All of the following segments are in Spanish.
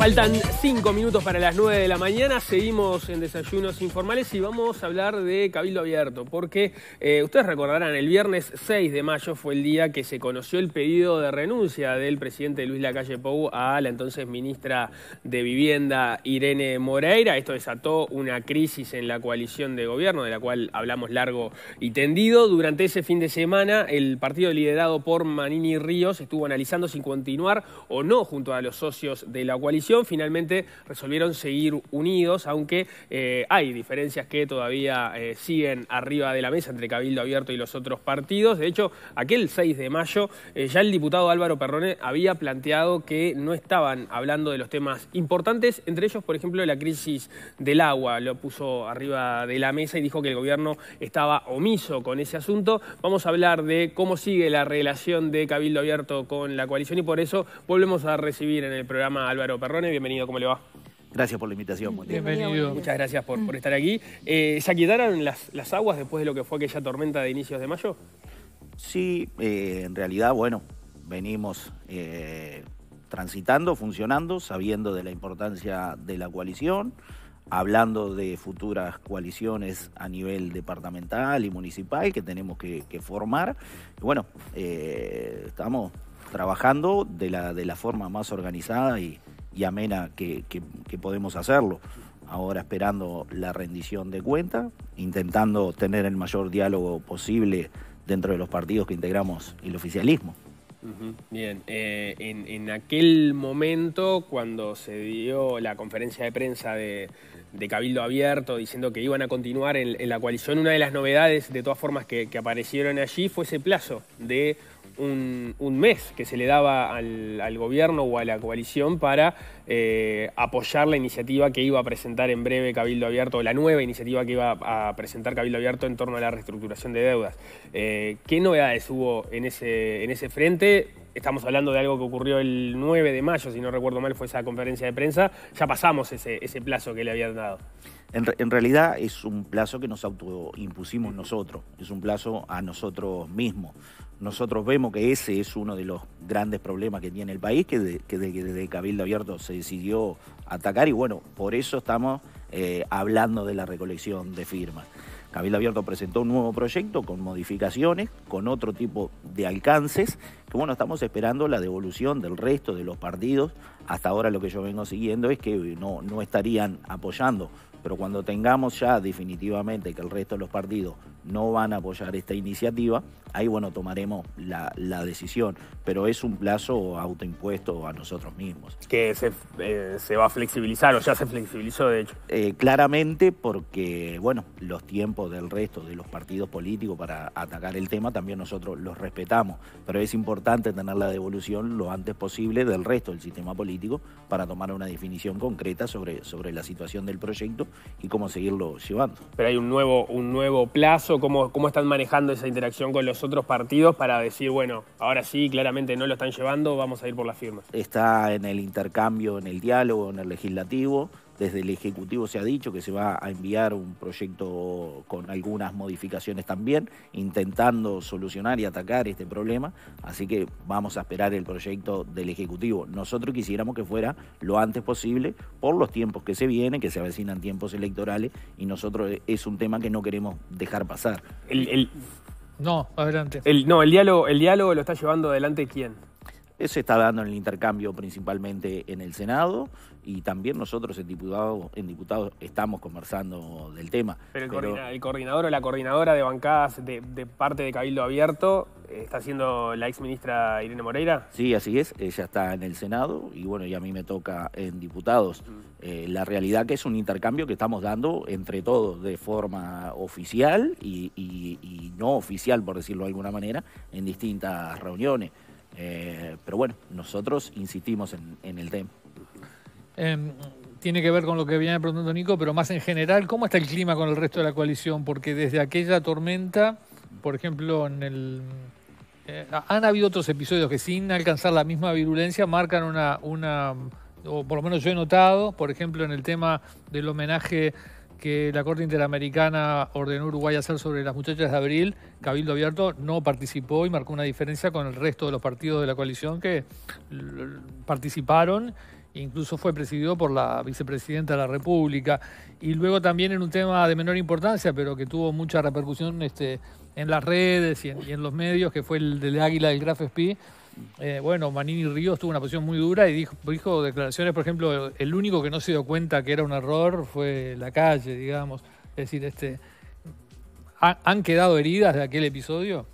Faltan cinco minutos para las nueve de la mañana, seguimos en desayunos informales y vamos a hablar de Cabildo Abierto, porque eh, ustedes recordarán, el viernes 6 de mayo fue el día que se conoció el pedido de renuncia del presidente Luis Lacalle Pou a la entonces ministra de Vivienda Irene Moreira. Esto desató una crisis en la coalición de gobierno, de la cual hablamos largo y tendido. Durante ese fin de semana, el partido liderado por Manini Ríos estuvo analizando si continuar o no junto a los socios de la coalición finalmente resolvieron seguir unidos, aunque eh, hay diferencias que todavía eh, siguen arriba de la mesa entre Cabildo Abierto y los otros partidos. De hecho, aquel 6 de mayo eh, ya el diputado Álvaro Perrone había planteado que no estaban hablando de los temas importantes, entre ellos, por ejemplo, la crisis del agua. Lo puso arriba de la mesa y dijo que el gobierno estaba omiso con ese asunto. Vamos a hablar de cómo sigue la relación de Cabildo Abierto con la coalición y por eso volvemos a recibir en el programa Álvaro Perrone bienvenido, ¿cómo le va? Gracias por la invitación, Bienvenido. Muchas gracias por, estar aquí. Eh, ¿Se quedaron las, aguas después de lo que fue aquella tormenta de inicios de mayo? Sí, eh, en realidad, bueno, venimos eh, transitando, funcionando, sabiendo de la importancia de la coalición, hablando de futuras coaliciones a nivel departamental y municipal que tenemos que, formar. bueno, estamos trabajando de la, de la forma más organizada y y amena que, podemos hacerlo. Ahora esperando la rendición de cuenta, intentando tener el mayor diálogo posible dentro de los partidos que integramos el oficialismo. Bien, eh, en, aquel momento cuando se dio la conferencia de prensa de, Cabildo Abierto diciendo que iban a continuar en, la coalición, una de las novedades de todas formas que aparecieron allí fue ese plazo de un, mes que se le daba al, gobierno o a la coalición para eh, apoyar la iniciativa que iba a presentar en breve Cabildo Abierto, la nueva iniciativa que iba a presentar Cabildo Abierto en torno a la reestructuración de deudas. Eh, ¿Qué novedades hubo en ese, en ese frente? Estamos hablando de algo que ocurrió el 9 de mayo, si no recuerdo mal, fue esa conferencia de prensa. Ya pasamos ese, ese plazo que le habían dado. En, en, realidad es un plazo que nos autoimpusimos nosotros, es un plazo a nosotros mismos nosotros vemos que ese es uno de los grandes problemas que tiene el país, que, desde Cabildo Abierto se decidió atacar y bueno, por eso estamos eh, hablando de la recolección de firmas. Cabildo Abierto presentó un nuevo proyecto con modificaciones, con otro tipo de alcances, que bueno, estamos esperando la devolución del resto de los partidos. Hasta ahora lo que yo vengo siguiendo es que no, no estarían apoyando, pero cuando tengamos ya definitivamente que el resto de los partidos no van a apoyar esta iniciativa, ahí bueno, tomaremos la, decisión, pero es un plazo autoimpuesto a nosotros mismos. Que se, eh, va a flexibilizar o ya se flexibilizó de hecho. Eh, claramente porque, bueno, los tiempos del resto de los partidos políticos para atacar el tema también nosotros los respetamos, pero es importante tener la devolución lo antes posible del resto del sistema político para tomar una definición concreta sobre, sobre la situación del proyecto y cómo seguirlo llevando. Pero hay un nuevo, un nuevo plazo cómo, cómo están manejando esa interacción con los otros partidos para decir, bueno, ahora sí, claramente no lo están llevando, vamos a ir por las firmas? Está en el intercambio, en el diálogo, en el legislativo desde el Ejecutivo se ha dicho que se va a enviar un proyecto con algunas modificaciones también, intentando solucionar y atacar este problema. Así que vamos a esperar el proyecto del Ejecutivo. Nosotros quisiéramos que fuera lo antes posible por los tiempos que se vienen, que se avecinan tiempos electorales, y nosotros es un tema que no queremos dejar pasar. No, adelante. El, no, el diálogo, el diálogo lo está llevando adelante quién? se está dando en el intercambio principalmente en el Senado y también nosotros en diputados en diputados estamos conversando del tema. Pero el, Coordinador, o la coordinadora de bancadas de, parte de Cabildo Abierto eh, está siendo la ex ministra Irene Moreira. Sí, así es, ella está en el Senado y bueno, y a mí me toca en diputados. Mm. Eh, la realidad que es un intercambio que estamos dando entre todos de forma oficial y no oficial, por decirlo de alguna manera, en distintas reuniones. Eh, pero bueno, nosotros insistimos en, el tema. Em, tiene que ver con lo que viene preguntando Nico, pero más en general, ¿cómo está el clima con el resto de la coalición? Porque desde aquella tormenta, por ejemplo, en el eh, han habido otros episodios que sin alcanzar la misma virulencia marcan una, una, o por lo menos yo he notado, por ejemplo, en el tema del homenaje que la Corte Interamericana ordenó Uruguay hacer sobre las muchachas de abril, Cabildo Abierto no participó y marcó una diferencia con el resto de los partidos de la coalición que participaron incluso fue presidido por la vicepresidenta de la República. Y luego también en un tema de menor importancia, pero que tuvo mucha repercusión este, en las redes y en, los medios, que fue el del Águila del Graf Spee, eh, bueno, Manini Ríos tuvo una posición muy dura y dijo, declaraciones, por ejemplo, el único que no se dio cuenta que era un error fue la calle, digamos. Es decir, este, ¿han quedado heridas de aquel episodio?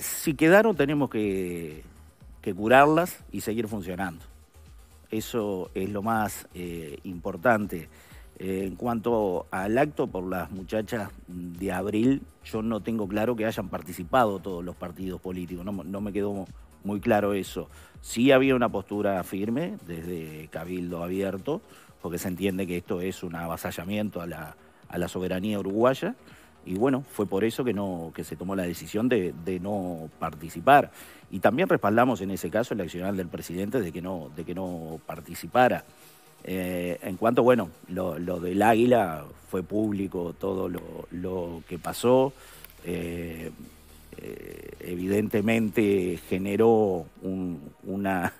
si quedaron, tenemos que, curarlas y seguir funcionando. Eso es lo más eh, importante. Eh, en cuanto al acto por las muchachas de abril, yo no tengo claro que hayan participado todos los partidos políticos, no, me quedó muy claro eso. Sí había una postura firme desde Cabildo Abierto, porque se entiende que esto es un avasallamiento a la, soberanía uruguaya. Y bueno, fue por eso que, no, se tomó la decisión de, no participar. Y también respaldamos en ese caso el accional del presidente de que no, de que no participara. Eh, en cuanto, bueno, lo, del águila fue público, todo lo, que pasó, eh, eh, evidentemente generó una,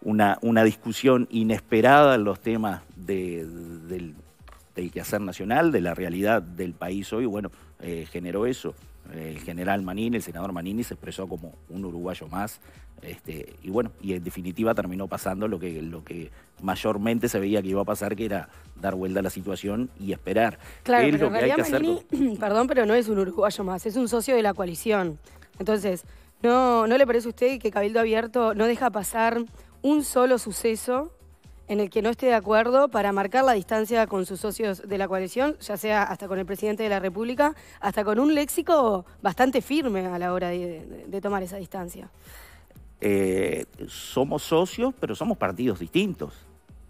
una, discusión inesperada en los temas del, del, quehacer nacional, de la realidad del país hoy, bueno, generó eso. El general Manini, el senador Manini se expresó como un uruguayo más. Este, y bueno, y en definitiva terminó pasando lo que, mayormente se veía que iba a pasar, que era dar vuelta a la situación y esperar. Claro, pero que Manini, perdón, pero no es un uruguayo más, es un socio de la coalición. Entonces, ¿no, ¿no le parece a usted que Cabildo Abierto no deja pasar un solo suceso en el que no esté de acuerdo para marcar la distancia con sus socios de la coalición, ya sea hasta con el presidente de la República, hasta con un léxico bastante firme a la hora de, tomar esa distancia. Eh, somos socios, pero somos partidos distintos.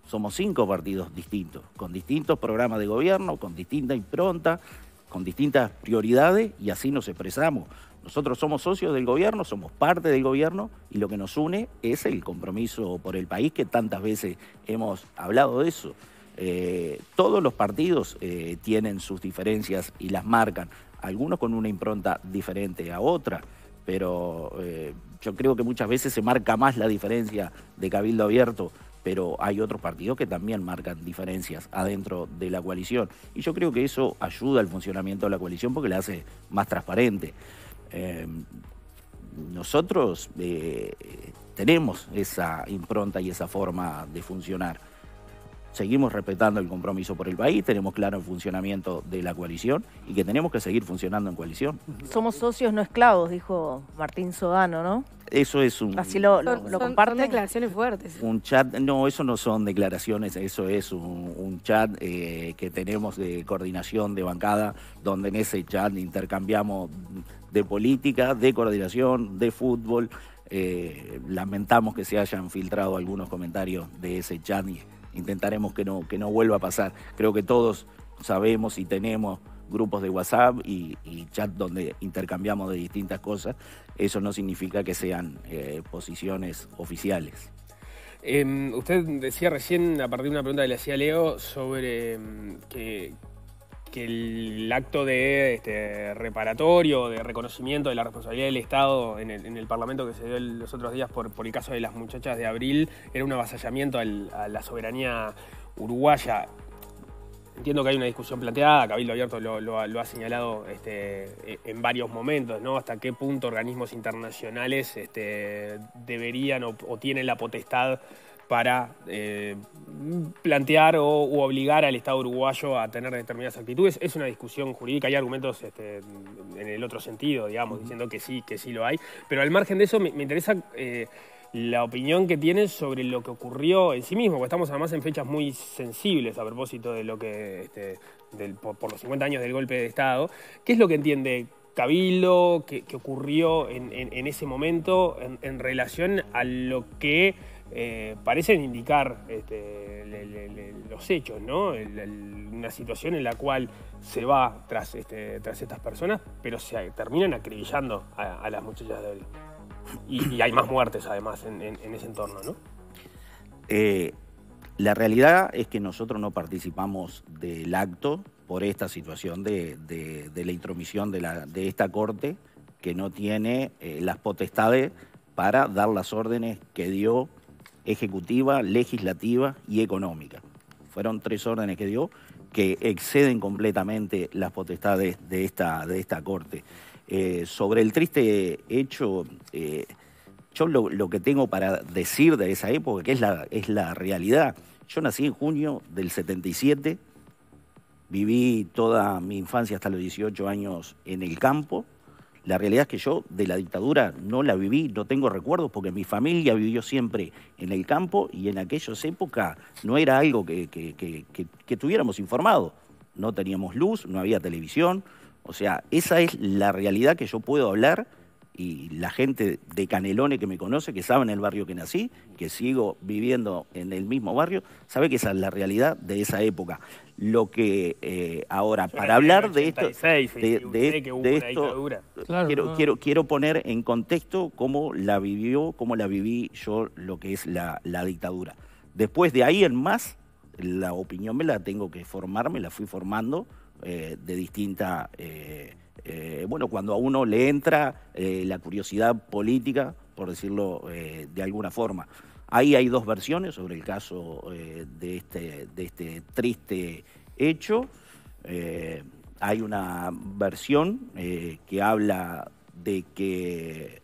Somos cinco partidos distintos, con distintos programas de gobierno, con distinta impronta, con distintas prioridades y así nos expresamos. Nosotros somos socios del gobierno, somos parte del gobierno y lo que nos une es el compromiso por el país, que tantas veces hemos hablado de eso. Eh, todos los partidos eh, tienen sus diferencias y las marcan, algunos con una impronta diferente a otra, pero eh, yo creo que muchas veces se marca más la diferencia de Cabildo Abierto, pero hay otros partidos que también marcan diferencias adentro de la coalición. Y yo creo que eso ayuda al funcionamiento de la coalición porque la hace más transparente. Em, nosotros eh, tenemos esa impronta y esa forma de funcionar seguimos respetando el compromiso por el país, tenemos claro el funcionamiento de la coalición y que tenemos que seguir funcionando en coalición. Somos socios, no esclavos, dijo Martín Sodano, ¿no? Eso es un... Así lo, lo, comparten. Son declaraciones fuertes. Un chat, no, eso no son declaraciones, eso es un, chat eh, que tenemos de coordinación de bancada, donde en ese chat intercambiamos de política, de coordinación, de fútbol. Eh, lamentamos que se hayan filtrado algunos comentarios de ese chat intentaremos que no, que no vuelva a pasar. Creo que todos sabemos y tenemos grupos de WhatsApp y, chat donde intercambiamos de distintas cosas. Eso no significa que sean eh, posiciones oficiales. Em, usted decía recién, a partir de una pregunta que le hacía Leo, sobre em, que que el acto de este, reparatorio, de reconocimiento de la responsabilidad del Estado en el, Parlamento que se dio los otros días por, el caso de las muchachas de abril era un avasallamiento a la soberanía uruguaya. Entiendo que hay una discusión planteada, Cabildo Abierto lo, ha señalado este, e, en varios momentos, ¿no? Hasta qué punto organismos internacionales este, deberían o tienen la potestad para eh, plantear o obligar al Estado uruguayo a tener determinadas actitudes. Es una discusión jurídica, hay argumentos este, en el otro sentido, digamos, diciendo que sí, que sí lo hay. Pero al margen de eso, me, interesa eh, la opinión que tienen sobre lo que ocurrió en sí mismo, porque estamos además en fechas muy sensibles a propósito de lo que, este, por, los 50 años del golpe de Estado. ¿Qué es lo que entiende Cabildo, que, ocurrió en, ese momento en relación a lo que eh, parecen indicar este, los hechos, ¿no? una situación en la cual se va tras, este, estas personas, pero se terminan acribillando a, las muchachas de él. Y, hay más muertes además en, ese entorno, ¿no? Eh, la realidad es que nosotros no participamos del acto por esta situación de, la intromisión de, esta corte que no tiene eh, las potestades para dar las órdenes que dio ejecutiva, legislativa y económica. Fueron tres órdenes que dio que exceden completamente las potestades de esta, de esta Corte. Eh, sobre el triste hecho, eh, yo lo, que tengo para decir de esa época, que es la, es la realidad, yo nací en junio del 77, viví toda mi infancia hasta los 18 años en el campo, la realidad es que yo de la dictadura no la viví, no tengo recuerdos, porque mi familia vivió siempre en el campo y en aquellas épocas no era algo que, que, que, tuviéramos informado. No teníamos luz, no había televisión. O sea, esa es la realidad que yo puedo hablar y la gente de Canelones que me conoce, que sabe en el barrio que nací, que sigo viviendo en el mismo barrio, sabe que esa es la realidad de esa época. Lo que eh, ahora, para hablar de esto, de, de, esto quiero, quiero, poner en contexto cómo la vivió, cómo la viví yo lo que es la, dictadura. Después de ahí en más, la opinión me la tengo que formar, me la fui formando eh, de distinta... Eh, eh, bueno, cuando a uno le entra eh, la curiosidad política, por decirlo eh, de alguna forma. Ahí hay dos versiones sobre el caso de, este, de este triste hecho. hay una versión que habla de que,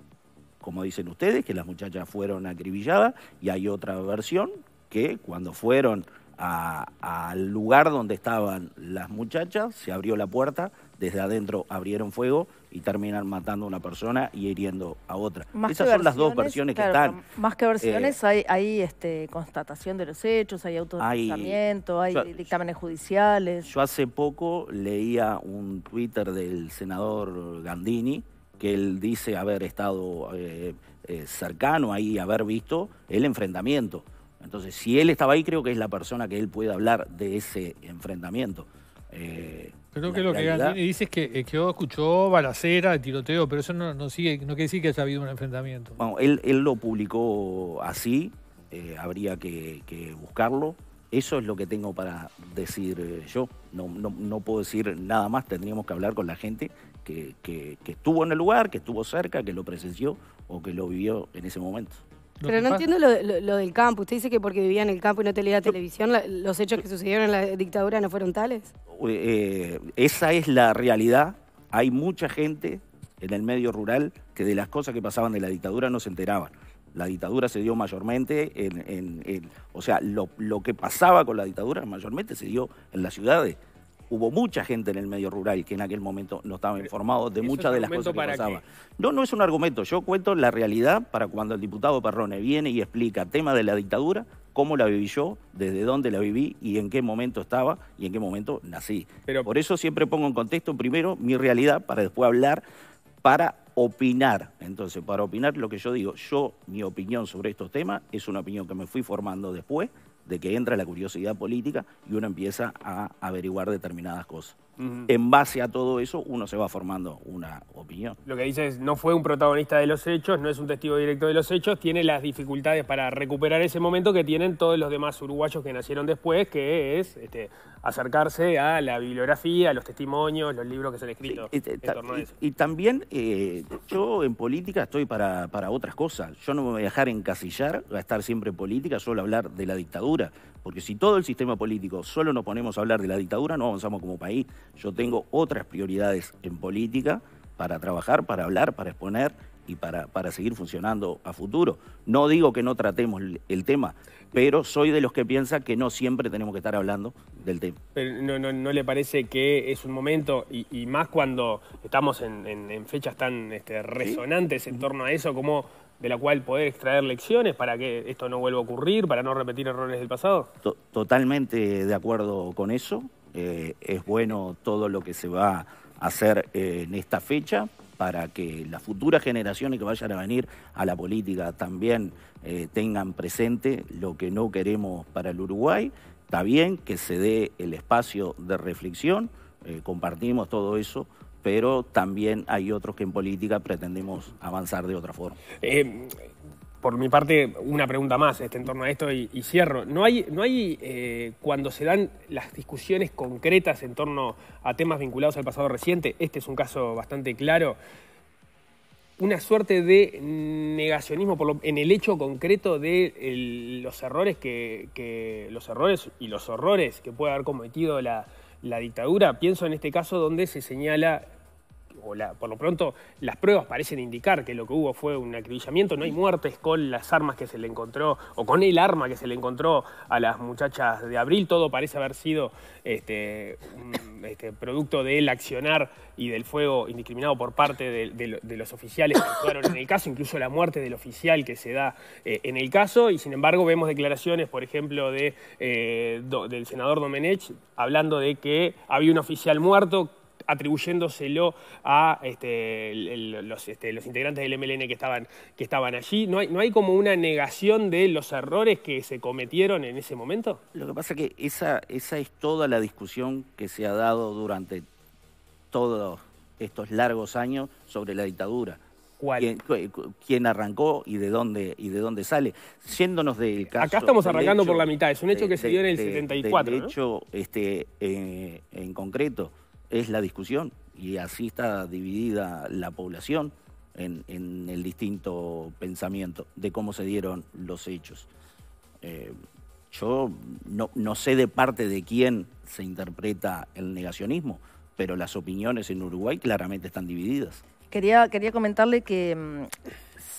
como dicen ustedes, que las muchachas fueron acribilladas y hay otra versión que cuando fueron al lugar donde estaban las muchachas, se abrió la puerta, desde adentro abrieron fuego y terminan matando a una persona y hiriendo a otra. Esas son las dos versiones que están. Más que versiones, eh, hay, este, constatación de los hechos, hay autodeterminamiento, hay, hay, dictámenes judiciales. Yo hace poco leía un Twitter del senador Gandini que él dice haber estado eh, eh, cercano ahí, haber visto el enfrentamiento. Entonces, si él estaba ahí, creo que es la persona que él puede hablar de ese enfrentamiento. Eh, creo que lo que dice es que, eh, escuchó balacera, tiroteo, pero eso no, sigue, no quiere decir que haya habido un enfrentamiento. Bueno, él, lo publicó así, eh, habría que, buscarlo. Eso es lo que tengo para decir yo. No, puedo decir nada más, tendríamos que hablar con la gente que estuvo en el lugar, que estuvo cerca, que lo presenció o que lo vivió en ese momento. Pero no entiendo lo, del campo. Usted dice que porque vivía en el campo y no tenía televisión, los hechos que sucedieron en la dictadura no fueron tales. Eh, esa es la realidad. Hay mucha gente en el medio rural que de las cosas que pasaban de la dictadura no se enteraban. La dictadura se dio mayormente en... o sea, lo que pasaba con la dictadura mayormente se dio en las ciudades hubo mucha gente en el medio rural que en aquel momento no estaba eh, informado de muchas de las cosas que pasaban. No, no es un argumento. Yo cuento la realidad para cuando el diputado Perrone viene y explica tema de la dictadura, cómo la viví yo, desde dónde la viví y en qué momento estaba y en qué momento nací. Por eso siempre pongo en contexto primero mi realidad para después hablar para opinar. Entonces, para opinar lo que yo digo, yo mi opinión sobre estos temas es una opinión que me fui formando después de que entra la curiosidad política y uno empieza a averiguar determinadas cosas. En base a todo eso, uno se va formando una opinión. Lo que dices no fue un protagonista de los hechos, no es un testigo directo de los hechos, tiene las dificultades para recuperar ese momento que tienen todos los demás uruguayos que nacieron después, que es este, acercarse a la bibliografía, a los testimonios, los libros que se han escrito. y, también eh, yo en política estoy para, para otras cosas. Yo no me voy a dejar encasillar, a estar siempre en política, solo hablar de la dictadura. Porque si todo el sistema político solo nos ponemos a hablar de la dictadura, no avanzamos como país. Yo tengo otras prioridades en política para trabajar, para hablar, para exponer y para, para seguir funcionando a futuro. No digo que no tratemos el, tema, pero soy de los que piensa que no siempre tenemos que estar hablando del tema. no, no, le parece que es un momento, y, más cuando estamos en, fechas tan este, resonantes en torno a eso, como de la cual poder extraer lecciones para que esto no vuelva a ocurrir, para no repetir errores del pasado? Totalmente de acuerdo con eso. Eh, es bueno todo lo que se va a hacer eh, en esta fecha para que las futuras generaciones que vayan a venir a la política también eh, tengan presente lo que no queremos para el Uruguay. Está bien que se dé el espacio de reflexión, compartimos todo eso, pero también hay otros que en política pretendemos avanzar de otra forma por mi parte, una pregunta más este, en torno a esto y, cierro. ¿No hay, no hay eh, cuando se dan las discusiones concretas en torno a temas vinculados al pasado reciente, este es un caso bastante claro, una suerte de negacionismo en el hecho concreto de los errores que, los errores y los horrores que puede haber cometido la, la dictadura? Pienso en este caso donde se señala por lo pronto las pruebas parecen indicar que lo que hubo fue un acribillamiento, no hay muertes con las armas que se le encontró o con el arma que se le encontró a las muchachas de abril, todo parece haber sido este, este producto del accionar y del fuego indiscriminado por parte de, los oficiales que actuaron en el caso, incluso la muerte del oficial que se da eh, en el caso, y sin embargo vemos declaraciones, por ejemplo, de, eh, del senador Domenech hablando de que había un oficial muerto atribuyéndoselo a este, este, los, integrantes del MLN que estaban, que estaban allí. ¿No hay, ¿No hay como una negación de los errores que se cometieron en ese momento? Lo que pasa es que esa, esa es toda la discusión que se ha dado durante todos estos largos años sobre la dictadura. ¿Cuál? Quién, arrancó y de dónde y de dónde sale. Siéndonos del caso. Acá estamos arrancando por la mitad, es un hecho que se dio en el 74. hecho, este, eh, en concreto, es la discusión y así está dividida la población en, el distinto pensamiento de cómo se dieron los hechos. Eh, yo no, sé de parte de quién se interpreta el negacionismo, pero las opiniones en Uruguay claramente están divididas. Quería, quería comentarle que mm,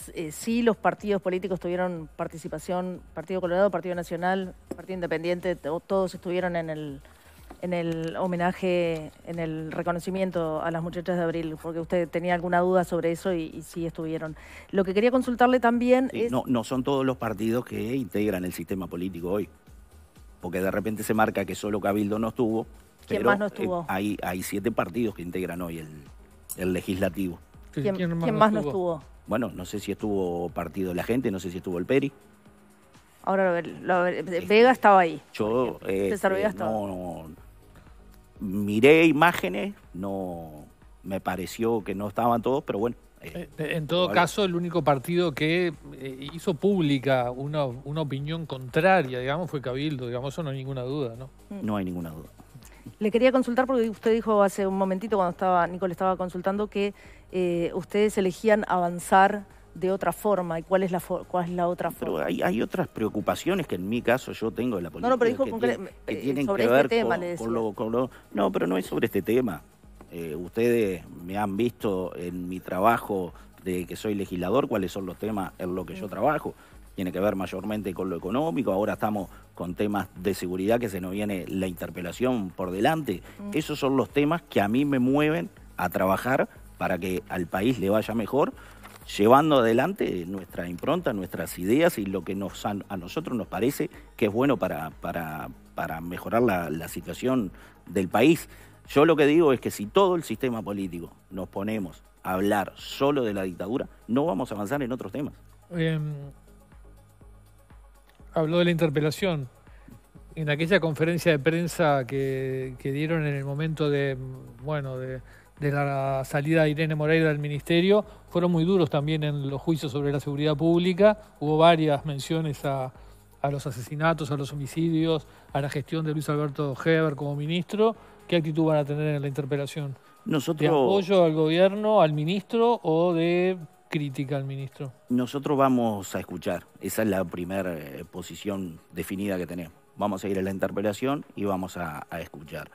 si eh, sí los partidos políticos tuvieron participación, Partido Colorado, Partido Nacional, Partido Independiente, todos estuvieron en el en el homenaje, en el reconocimiento a las muchachas de abril, porque usted tenía alguna duda sobre eso y, sí estuvieron. Lo que quería consultarle también es... No, no son todos los partidos que integran el sistema político hoy, porque de repente se marca que solo Cabildo no estuvo. ¿Quién pero, más no estuvo? Eh, hay, siete partidos que integran hoy el, el legislativo. ¿Quién, más, no, estuvo? Bueno, no sé si estuvo partido la gente, no sé si estuvo el Peri. Ahora lo, ver, este, Vega estaba ahí. Yo, Vega este, estaba miré imágenes, no me pareció que no estaban todos, pero bueno. Eh, eh, eh, en todo caso, el único partido que hizo pública una, opinión contraria, digamos, fue Cabildo, digamos, eso no hay ninguna duda, ¿no? Mm. No hay ninguna duda. Le quería consultar porque usted dijo hace un momentito cuando estaba Nicole estaba consultando que ustedes elegían avanzar de otra forma y cuál es la, cuál es la otra forma. Pero hay, hay, otras preocupaciones que en mi caso yo tengo de la política. No, no, pero dijo que, que, sobre con, lo, No, pero no es sobre este tema. Eh, ustedes me han visto en mi trabajo de que soy legislador, cuáles son los temas en los que yo trabajo. Tiene que ver mayormente con lo económico, ahora estamos con temas de seguridad que se nos viene la interpelación por delante. Esos son los temas que a mí me mueven a trabajar para que al país le vaya mejor llevando adelante nuestra impronta, nuestras ideas y lo que nos, a, nosotros nos parece que es bueno para, para, mejorar la, situación del país. Yo lo que digo es que si todo el sistema político nos ponemos a hablar solo de la dictadura, no vamos a avanzar en otros temas. Em, habló de la interpelación. En aquella conferencia de prensa que, que dieron en el momento de, bueno, de, de la salida de Irene Moreira del ministerio fueron muy duros también en los juicios sobre la seguridad pública. Hubo varias menciones a, los asesinatos, a los homicidios, a la gestión de Luis Alberto Heber como ministro. ¿Qué actitud van a tener en la interpelación? Nosotros... ¿De apoyo al gobierno, al ministro o de crítica al ministro? Nosotros vamos a escuchar. Esa es la primera eh, posición definida que tenemos. Vamos a ir a la interpelación y vamos a escuchar.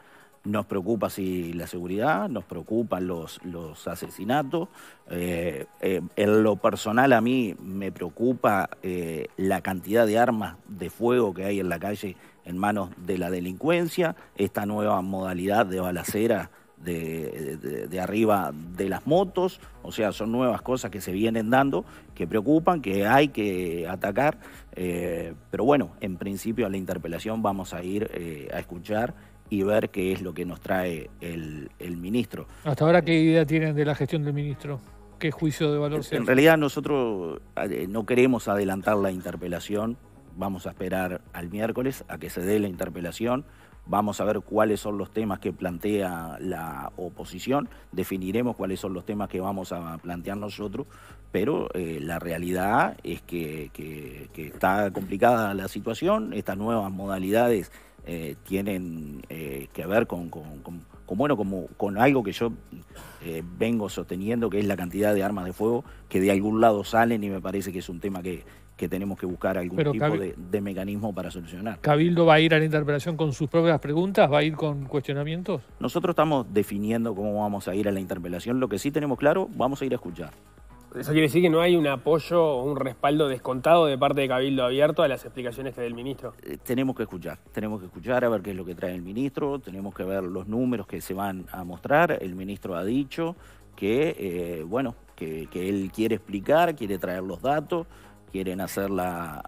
Nos preocupa si la seguridad, nos preocupan los, los asesinatos. Eh, eh, en lo personal a mí me preocupa eh, la cantidad de armas de fuego que hay en la calle en manos de la delincuencia, esta nueva modalidad de balacera de, arriba de las motos, o sea, son nuevas cosas que se vienen dando, que preocupan, que hay que atacar, pero bueno, en principio a la interpelación vamos a ir a escuchar y ver qué es lo que nos trae el, ministro. ¿Hasta ahora qué idea tienen de la gestión del ministro? ¿Qué juicio de valor se En realidad nosotros eh, no queremos adelantar la interpelación, vamos a esperar al miércoles a que se dé la interpelación, vamos a ver cuáles son los temas que plantea la oposición, definiremos cuáles son los temas que vamos a plantear nosotros, pero eh, la realidad es que, que está complicada la situación, estas nuevas modalidades eh, tienen eh, que ver con, bueno, como, con algo que yo eh, vengo sosteniendo, que es la cantidad de armas de fuego que de algún lado salen y me parece que es un tema que, tenemos que buscar algún tipo de, mecanismo para solucionar. ¿Cabildo va a ir a la interpelación con sus propias preguntas? ¿Va a ir con cuestionamientos? Nosotros estamos definiendo cómo vamos a ir a la interpelación. Lo que sí tenemos claro, vamos a ir a escuchar. Eso quiere decir que no hay un apoyo o un respaldo descontado de parte de Cabildo Abierto a las explicaciones que del ministro. Eh, tenemos que escuchar, tenemos que escuchar a ver qué es lo que trae el ministro, tenemos que ver los números que se van a mostrar. El ministro ha dicho que, eh, bueno, que, que él quiere explicar, quiere traer los datos quieren hacer las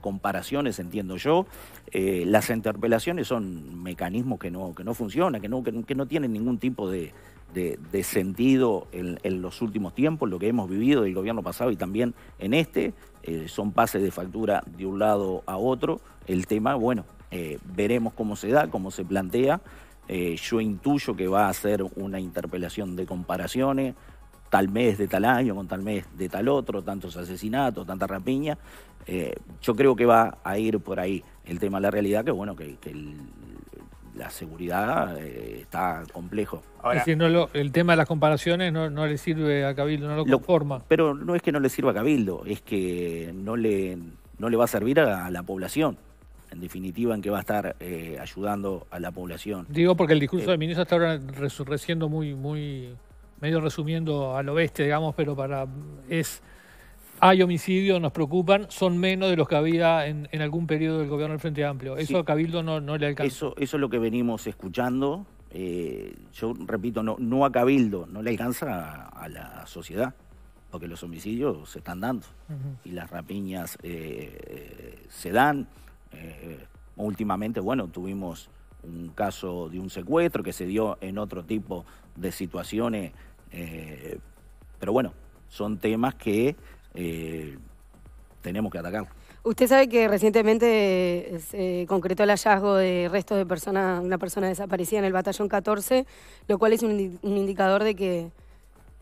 comparaciones, entiendo yo. Eh, las interpelaciones son mecanismos que no, que no funcionan, que no, que, no tienen ningún tipo de, sentido en, los últimos tiempos, lo que hemos vivido del gobierno pasado y también en este. Eh, son pases de factura de un lado a otro. El tema, bueno, eh, veremos cómo se da, cómo se plantea. yo intuyo que va a ser una interpelación de comparaciones, tal mes de tal año, con tal mes de tal otro, tantos asesinatos, tanta rapiña. Eh, yo creo que va a ir por ahí el tema de la realidad, que bueno, que, la seguridad eh, está complejo. es el tema de las comparaciones no, le sirve a Cabildo, no lo conforma. pero no es que no le sirva a Cabildo, es que no le, no le va a servir a, la población en definitiva, en que va a estar eh, ayudando a la población. Digo, porque el discurso de del ministro está ahora resurreciendo muy, muy, medio resumiendo al oeste, digamos, pero para es hay homicidios, nos preocupan, son menos de los que había en, algún periodo del gobierno del Frente Amplio. Eso a Cabildo no, no le alcanza. Eso, es lo que venimos escuchando. Eh, yo repito, no, no a Cabildo, no le alcanza a, la sociedad, porque los homicidios se están dando y las rapiñas eh, eh, se dan. últimamente, bueno, tuvimos un caso de un secuestro que se dio en otro tipo de situaciones eh, pero bueno, son temas que eh, tenemos que atacar. Usted sabe que recientemente se eh, concretó el hallazgo de restos de persona, una persona desaparecida en el batallón 14, lo cual es un indicador de que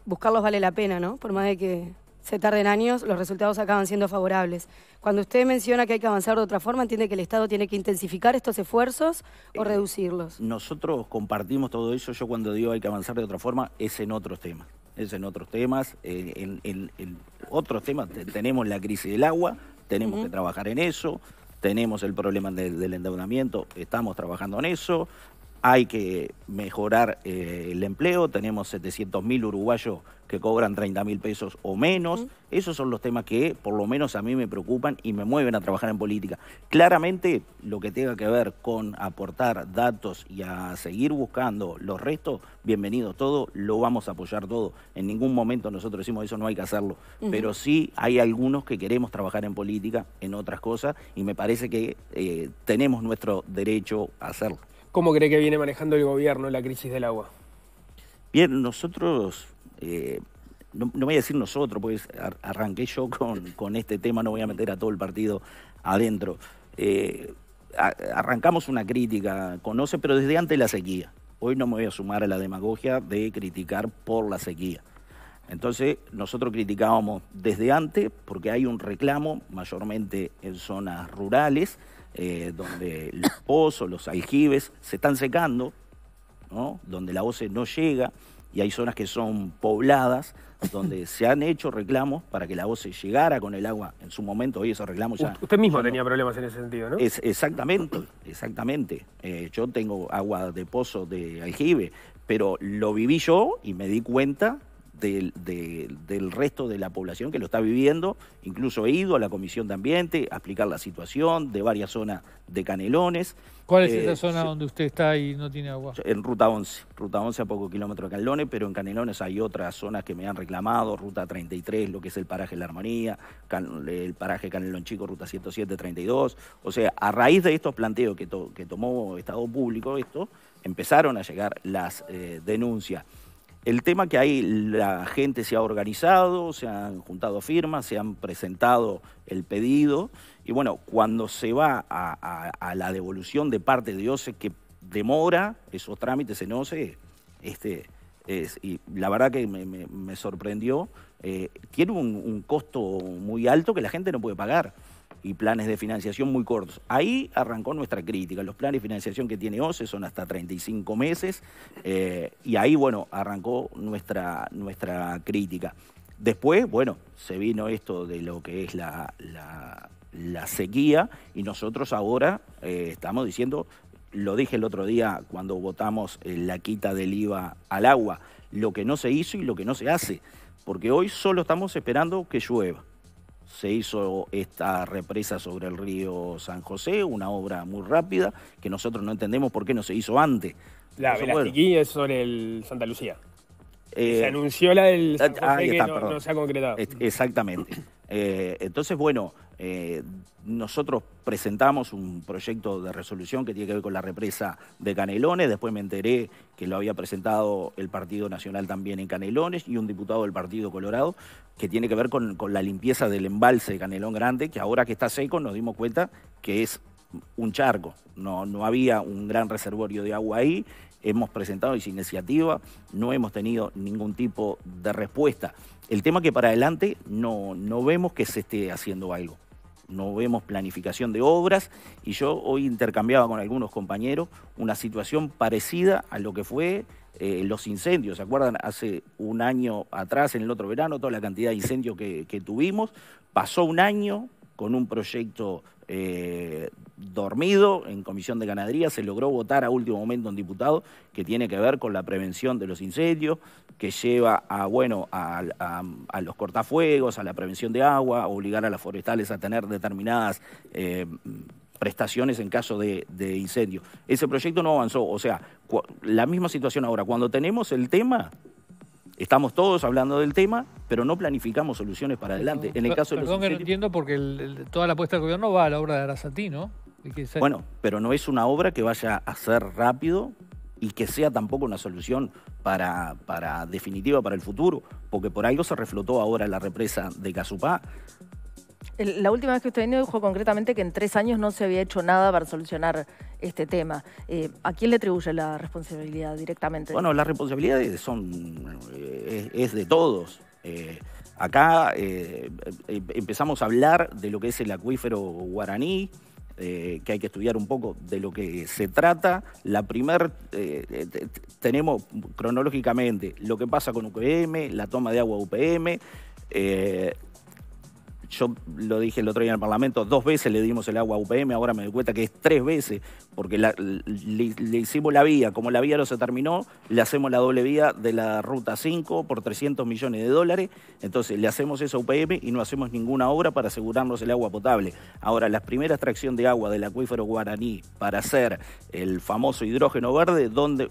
buscarlos vale la pena, ¿no? Por más de que se tarden años, los resultados acaban siendo favorables. Cuando usted menciona que hay que avanzar de otra forma, ¿entiende que el Estado tiene que intensificar estos esfuerzos o eh, reducirlos? Nosotros compartimos todo eso. Yo cuando digo hay que avanzar de otra forma, es en otros temas. Es en otros temas. En, otros temas tenemos la crisis del agua, tenemos que trabajar en eso tenemos el problema del endeudamiento, estamos trabajando en eso, hay que mejorar eh, el empleo, tenemos 700.000 uruguayos que cobran 30.000 pesos o menos, esos son los temas que por lo menos a mí me preocupan y me mueven a trabajar en política. Claramente lo que tenga que ver con aportar datos y a seguir buscando los restos, bienvenido todo, lo vamos a apoyar todo. En ningún momento nosotros decimos eso no hay que hacerlo, pero sí hay algunos que queremos trabajar en política, en otras cosas, y me parece que eh, tenemos nuestro derecho a hacerlo. ¿Cómo cree que viene manejando el gobierno la crisis del agua? Bien, nosotros, eh, no, voy a decir nosotros, pues arranqué yo con, este tema, no voy a meter a todo el partido adentro. Eh, arrancamos una crítica, conoce, pero desde antes la sequía. Hoy no me voy a sumar a la demagogia de criticar por la sequía. Entonces, nosotros criticábamos desde antes porque hay un reclamo, mayormente en zonas rurales, eh, donde los pozos, los aljibes se están secando, ¿no? donde la OCE no llega y hay zonas que son pobladas donde se han hecho reclamos para que la OCE llegara con el agua en su momento, hoy esos reclamos ya... Usted mismo tenía problemas en ese sentido, ¿no? Es, exactamente, exactamente. Eh, yo tengo agua de pozo de aljibe, pero lo viví yo y me di cuenta del, resto de la población que lo está viviendo. Incluso he ido a la Comisión de Ambiente a explicar la situación de varias zonas de Canelones. ¿Cuál es eh, esa zona donde usted está y no tiene agua? En Ruta 11, Ruta 11 a poco kilómetro de Canelones, pero en Canelones hay otras zonas que me han reclamado, Ruta 33, lo que es el paraje La Armonía, el paraje Canelón Chico, Ruta 107, 32. O sea, a raíz de estos planteos que, que tomó Estado Público, esto, empezaron a llegar las eh, denuncias. El tema que ahí la gente se ha organizado, se han juntado firmas, se han presentado el pedido y bueno, cuando se va a, la devolución de parte de OCE que demora esos trámites en OCE, este, es, y la verdad que me, sorprendió, eh, tiene un costo muy alto que la gente no puede pagar y planes de financiación muy cortos. Ahí arrancó nuestra crítica. Los planes de financiación que tiene OCE son hasta 35 meses eh, y ahí, bueno, arrancó nuestra, nuestra crítica. Después, bueno, se vino esto de lo que es la, la, sequía y nosotros ahora eh, estamos diciendo, lo dije el otro día cuando votamos eh, la quita del IVA al agua, lo que no se hizo y lo que no se hace, porque hoy solo estamos esperando que llueva se hizo esta represa sobre el río San José, una obra muy rápida que nosotros no entendemos por qué no se hizo antes. La Velastiquí es sobre el Santa Lucía. se eh, anunció la del San ah, que no, se ha concretado. Exactamente. Eh, entonces, bueno, eh, nosotros presentamos un proyecto de resolución que tiene que ver con la represa de Canelones, después me enteré que lo había presentado el Partido Nacional también en Canelones y un diputado del Partido Colorado, que tiene que ver con, la limpieza del embalse de Canelón Grande, que ahora que está seco nos dimos cuenta que es un charco, no, no había un gran reservorio de agua ahí, hemos presentado esa iniciativa, no hemos tenido ningún tipo de respuesta. El tema que para adelante no, no vemos que se esté haciendo algo no vemos planificación de obras y yo hoy intercambiaba con algunos compañeros una situación parecida a lo que fue eh, los incendios. ¿Se acuerdan? Hace un año atrás, en el otro verano, toda la cantidad de incendios que, tuvimos. Pasó un año con un proyecto eh, dormido en Comisión de Ganadería, se logró votar a último momento un diputado que tiene que ver con la prevención de los incendios, que lleva a, bueno, a, los cortafuegos, a la prevención de agua, a obligar a las forestales a tener determinadas eh, prestaciones en caso de, incendio. Ese proyecto no avanzó, o sea, la misma situación ahora, cuando tenemos el tema... Estamos todos hablando del tema, pero no planificamos soluciones para adelante. En el caso Perdón que entiendo porque toda la apuesta del gobierno va a la obra de Arasatí, ¿no? Bueno, pero no es una obra que vaya a ser rápido y que sea tampoco una solución para, definitiva para el futuro, porque por algo se reflotó ahora la represa de Casupá. La última vez que usted vino dijo concretamente que en tres años no se había hecho nada para solucionar este tema. Eh, ¿A quién le atribuye la responsabilidad directamente? Bueno, las responsabilidades son, eh, es, de todos. Eh, acá empezamos a hablar de lo que es el acuífero guaraní, eh, que hay que estudiar un poco de lo que se trata. La primer, eh, eh, tenemos cronológicamente lo que pasa con UPM, la toma de agua UPM, yo lo dije el otro día en el Parlamento, dos veces le dimos el agua a UPM, ahora me doy cuenta que es tres veces, porque le, hicimos la vía, como la vía no se terminó, le hacemos la doble vía de la Ruta 5 por 300 millones de dólares, entonces le hacemos eso a UPM y no hacemos ninguna obra para asegurarnos el agua potable. Ahora, la primera extracción de agua del acuífero guaraní para hacer el famoso hidrógeno verde,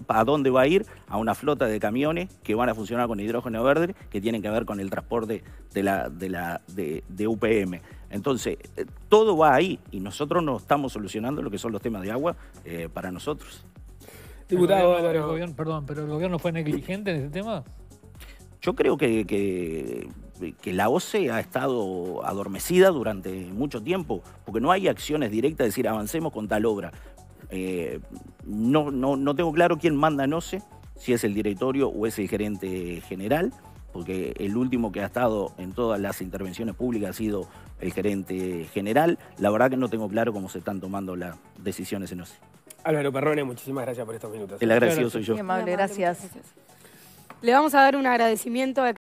¿a dónde va a ir? A una flota de camiones que van a funcionar con hidrógeno verde, que tienen que ver con el transporte de, la, de UPM. Entonces, eh, todo va ahí y nosotros no estamos solucionando lo que son los temas de agua eh, para nosotros. Diputado perdón, pero el gobierno fue negligente en ese tema. Yo creo que, que, la OCE ha estado adormecida durante mucho tiempo, porque no hay acciones directas, de decir, avancemos con tal obra. Eh, no, no, no tengo claro quién manda en OCE, si es el directorio o es el gerente general porque el último que ha estado en todas las intervenciones públicas ha sido el gerente general. La verdad que no tengo claro cómo se están tomando las decisiones en OSI. Álvaro Perrone, muchísimas gracias por estos minutos. El agradecido soy yo. Muy amable, gracias. Le vamos a dar un agradecimiento a